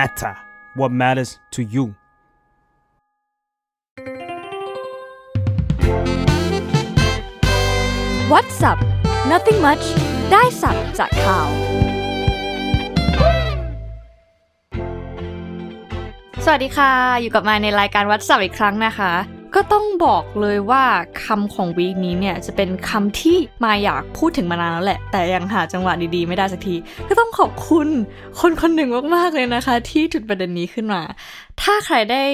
matter what matters to you วั a t s u p nothing much ได้สับจากข่าวสวัสดีค่ะ อยู่กับมาในรายการวั a t s บ p อีกครั้งนะคะก็ต้องบอกเลยว่าคำของวีคนี้เนี่ย จะเป็นคำที่มาอยากพูดถึงมานานแล้วแหละ แต่ยังหาจังหวะดีๆ ไม่ได้สักที ก็ต้องขอบคุณคนคนหนึ่งมากๆเลยนะคะ ที่จุดประเด็นนี้ขึ้นมา ถ้าใครได้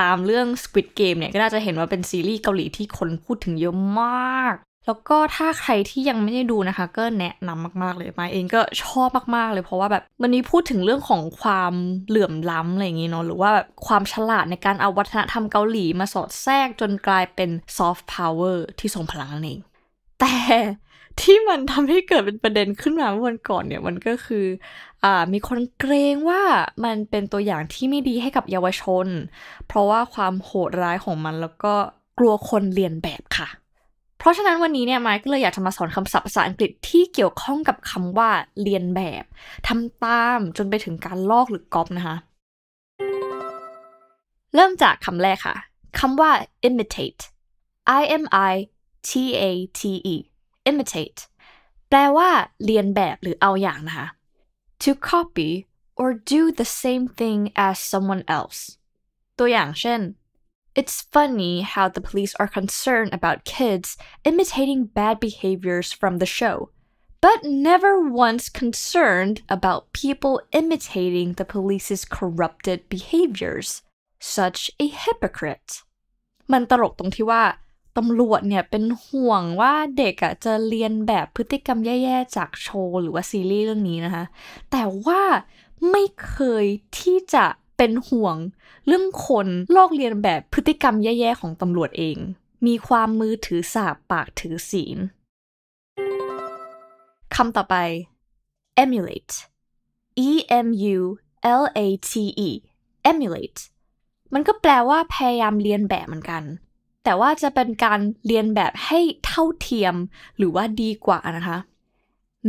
ตามเรื่อง Squid Game เนี่ยก็น่าจะเห็นว่าเป็นซีรีส์เกาหลีที่คนพูดถึงเยอะมากแล้วก็ถ้าใครที่ยังไม่ได้ดูนะคะก็แนะนำมาก ๆ เลยมาเองก็ชอบมาก ๆ เลยเพราะว่าแบบวันนี้พูดถึงเรื่องของความเหลื่อมล้ำอะไรอย่างงี้เนาะหรือว่าแบบ ความฉลาดในการเอาวัฒนธรรมเกาหลีมาสอดแทรกจนกลายเป็นซอฟต์พาวเวอร์ที่ทรงพลังนั่นเองแต่ที่มันทำให้เกิดเป็นประเด็นขึ้นมาเมื่อวันก่อนเนี่ย มันก็คืออ่ามีคนเกรงว่ามันเป็นตัวอย่างที่ไม่ดีให้กับเยาวชน เพราะว่าความโหดร้ายของมันแล้วก็กลัวคนเรียนแบบค่ะเพราะฉะนั้นวันนี้เนี่ยไมค์ก็เลยอยากจะมาสอนคำศัพท์ภาษาอังกฤษที่เกี่ยวข้องกับคำว่า เรียนแบบทำตามจนไปถึงการลอกหรือก๊อปนะคะ เริ่มจากคำแรกค่ะคำว่า imitate i m i t a t e imitate แปลว่าเรียนแบบหรือเอาอย่างนะคะ to copy or do the same thing as someone else ตัวอย่างเช่น It's funny how the police are concerned about kids imitating bad behaviors from the show, but never once concerned about people imitating the police's corrupted behaviors. Such a hypocrite. มันตลกตรงที่ว่าตำรวจเนี่ยเป็นห่วงว่าเด็กอะจะเรียนแบบพฤติกรรมแย่ๆจากโชว์หรือว่าซีรีส์เรื่องนี้นะคะ แต่ว่าไม่เคยที่จะเป็นห่วง เรื่องคนลอกเรียนแบบพฤติกรรมแย่ ๆ ของตำรวจเอง มีความมือถือสาบปากถือศีลคำต่อไป emulate e m u l a t e emulate มันก็แปลว่าพยายามเรียนแบบเหมือนกัน แต่ว่าจะเป็นการเรียนแบบให้เท่าเทียมหรือว่าดีกว่านะคะ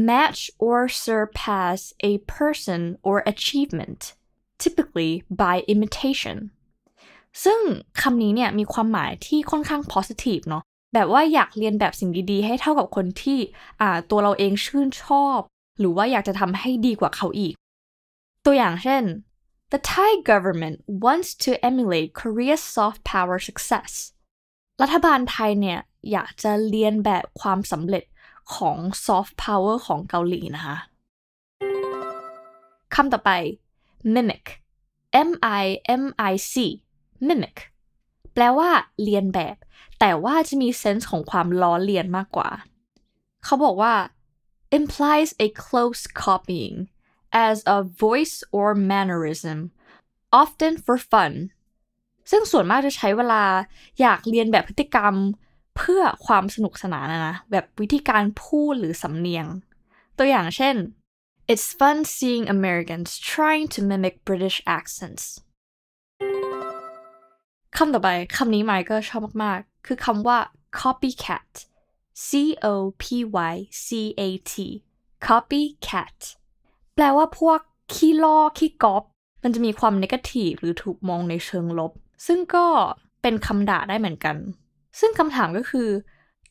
match or surpass a person or achievement typically by imitation ซึ่งคำนี้เนี่ยมีความหมายที่ค่อนข้าง positive เนาะแบบว่าอยากเรียนแบบสิ่งดีๆ ให้เท่ากับคนที่ตัวเราเองชื่นชอบ หรือว่าอยากจะทำให้ดีกว่าเขาอีก ตัวอย่างเช่น the Thai government wants to emulate Korea's soft power success รัฐบาลไทยเนี่ยอยากจะเรียนแบบความสำเร็จของ soft power ของเกาหลีนะคะคำต่อไป mimic m i m i c mimic แปลว่าเรียนแบบ แต่ว่าจะมีเซนส์ของความล้อเลียนมากกว่า เขาบอกว่า implies a close copying as a voice or mannerism often for fun ซึ่งส่วนมากจะใช้เวลาอยากเรียนแบบพฤติกรรม เพื่อความสนุกสนานนะนะแบบวิธีการพูดหรือสำเนียง ตัวอย่างเช่น It's fun seeing Americans trying to mimic British accents คำต่อไปคำนี้หม่ก็ชอบมากๆ คือคำว่า copycat c o p y c a t copycat แปลว่าพวกขี้ลอกขี้ก๊อปมันจะมีความนกาทีฟหรือถูกมองในเชิงลบ ซึ่งก็เป็นคำด่าได้เหมือนกัน ซึ่งคำถามก็คือ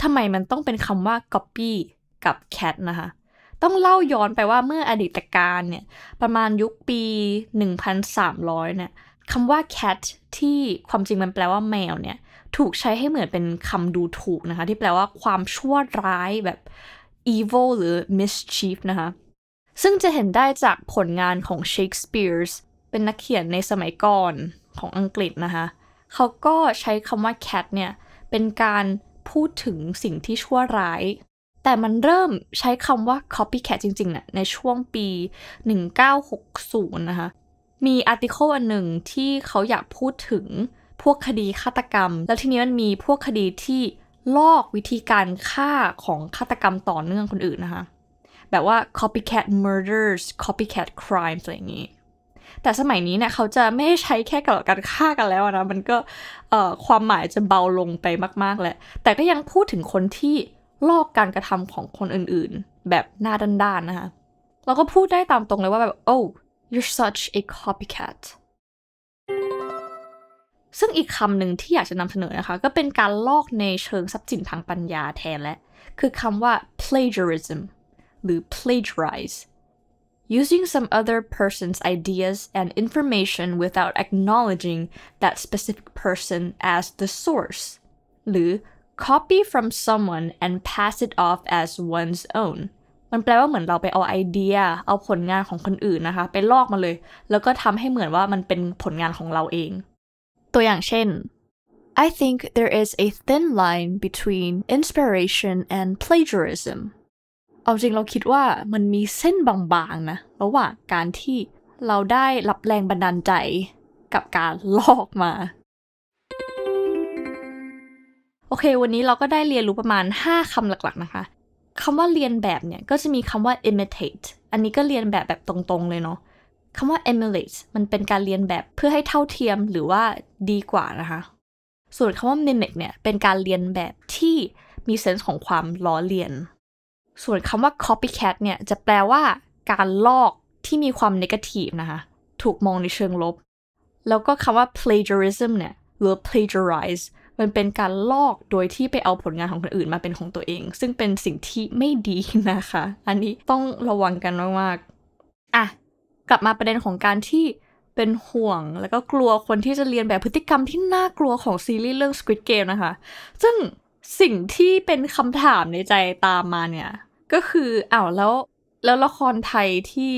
ทำไมมันต้องเป็นคำว่า copy กับ cat นะคะต้องเล่าย้อนไปว่าเมื่ออดีตการเนี่ยประมาณยุคปี 1,300เนี่ยคำว่า cat ที่ความจริงมันแปลว่าแมวเนี่ยถูกใช้ให้เหมือนเป็นคำดูถูกนะคะที่แปลว่าความชั่วร้ายแบบ evil หรือ mischief นะคะซึ่งจะเห็นได้จากผลงานของเช a สเปียร์สเป็นนักเขียนในสมัยก่อนของอังกฤษนะคะเขาก็ใช้คำว่า cat เนี่ยเป็นการพูดถึงสิ่งที่ชั่วร้ายแต่มันเริ่มใช้คำว่า copycat จริงๆนะ่ะในช่วงปี 1960 นะคะ มีอาร์ติเคิลอันหนึ่งที่เขาอยากพูดถึงพวกคดีฆาตกรรม แล้วทีนี้มันมีพวกคดีที่ลอกวิธีการฆ่าของฆาตกรรมต่อเนื่องคนอื่นนะคะ แบบว่า copycat murders copycat crimes อะไรอย่างนี้ แต่สมัยนี้เนี่ยเขาจะไม่ใช้แค่กับการฆ่ากันแล้วนะ มันก็ความหมายจะเบาลงไปมากๆแหละแต่ก็ยังพูดถึงคนที่ลอกการกระทำของคนอื่นๆแบบหน้าด้านๆ นะคะ เราก็พูดได้ตามตรงเลยว่า แบบ oh you're such a copycat ซึ่งอีกคำหนึ่งที่อยากจะนำเสนอนะคะ ก็เป็นการลอกในเชิงทรัพย์สินทางปัญญาแทนและ คือคำว่า plagiarism หรือ plagiarize using some other person's ideas and information without acknowledging that specific person as the source หรือ copy from someone and pass it off as one's own มันแปลว่าเหมือนเราไปเอาไอเดีย เอาผลงานของคนอื่นนะคะไปลอกมาเลย แล้วก็ทำให้เหมือนว่ามันเป็นผลงานของเราเอง ตัวอย่างเช่น I think there is a thin line between inspiration and plagiarism เอาจริงเราคิดว่า มันมีเส้นบางๆนะระหว่างการที่เราได้รับแรงบันดาลใจ กับการลอกมาโอเค วันนี้เราก็ได้เรียนรู้ประมาณ 5คำหลักๆนะคะ คำว่าเรียนแบบเนี่ยก็จะมีคำว่า imitate อันนี้ก็เรียนแบบแบบตรงๆเลยเนาะ คำว่า emulate มันเป็นการเรียนแบบเพื่อให้เท่าเทียมหรือว่าดีกว่านะคะ ส่วนคำว่า mimic เนี่ยเป็นการเรียนแบบที่มีเซนส์ของความล้อเลียน ส่วนคำว่า copycat เนี่ยจะแปลว่าการลอกที่มีความนิ g a ทีฟนะคะ ถูกมองในเชิงลบ แล้วก็คำว่า plagiarism เนี่ยหรือ plagiarize มันเป็นการลอกโดยที่ไปเอาผลงานของคนอื่นมาเป็นของตัวเอง ซึ่งเป็นสิ่งที่ไม่ดีนะคะ อันนี้ต้องระวังกันมากๆอ่ะกลับมาประเด็นของการที่เป็นห่วงแล้วก็กลัวคนที่จะเรียนแบบพฤติกรรมที่น่ากลัวของซีรีส์เรื่อง Squid Game นะคะซึ่งสิ่งที่เป็นคำถามในใจตามมาเนี่ยก็คืออ้าวแล้วแล้วละครไทยที่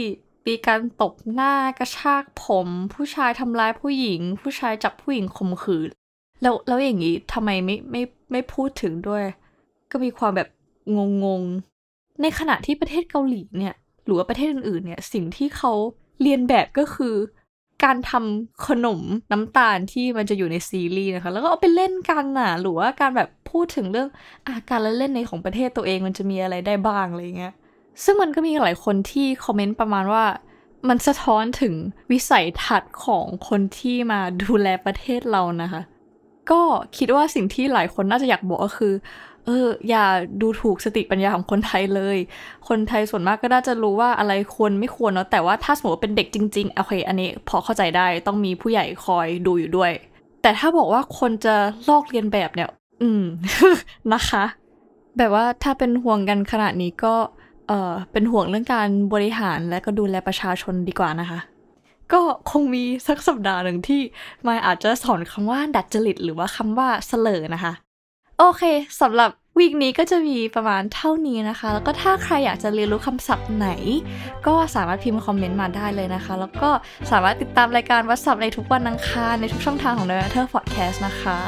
มีการตบหน้ากระชากผม ผู้ชายทำร้ายผู้หญิง ผู้ชายจับผู้หญิงข่มขืนแล้ว แล้วอย่างนี้ทำไมไม่ไม่ไม่พูดถึงด้วย ก็มีความแบบงงงในขณะที่ประเทศเกาหลีเนี่ย หรือว่าประเทศอื่นๆเนี่ย สิ่งที่เขาเรียนแบบก็คือ การทำขนมน้ำตาลที่มันจะอยู่ในซีรีส์นะคะ แล้วก็เอาไปเล่นกันน่ะ หรือว่าการแบบพูดถึงเรื่องอาการละเล่นในของประเทศตัวเองมันจะมีอะไรได้บ้างอะไรเงี้ย ซึ่งมันก็มีหลายคนที่คอมเมนต์ประมาณว่า มันสะท้อนถึงวิสัยทัศน์ของคนที่มาดูแลประเทศเรานะคะก็คิดว่าสิ่งที่หลายคนน่าจะอยากบอกก็คือ เออ อย่าดูถูกสติปัญญาของคนไทยเลย คนไทยส่วนมากก็น่าจะรู้ว่าอะไรควรไม่ควรเนาะแต่ว่าถ้าสมมติเป็นเด็กจริงๆโอเค อันนี้พอเข้าใจได้ต้องมีผู้ใหญ่คอยดูอยู่ด้วย แต่ถ้าบอกว่าคนจะลอกเรียนแบบเนี่ยอืมนะคะ แบบว่าถ้าเป็นห่วงกันขนาดนี้ก็เออเป็นห่วงเรื่องการบริหารและก็ดูแลประชาชนดีกว่านะคะก็คงมีสักสัปดาห์หนึ่งที่มาอาจจะสอนคำว่าดัดจริตหรือว่าคำว่าเสลอนะคะ โอเคสำหรับวีคนี้ก็จะมีประมาณเท่านี้นะคะ แล้วก็ถ้าใครอยากจะเรียนรู้คำศัพท์ไหน ก็สามารถพิมพ์คอมเมนต์มาได้เลยนะคะ แล้วก็สามารถติดตามรายการวัดศับในทุกวันอังคารในทุกช่องทาง ของ The Matter Podcast นะคะ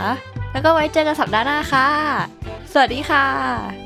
แล้วก็ไว้เจอกันสัปดาห์หน้าค่ะสวัสดีค่ะ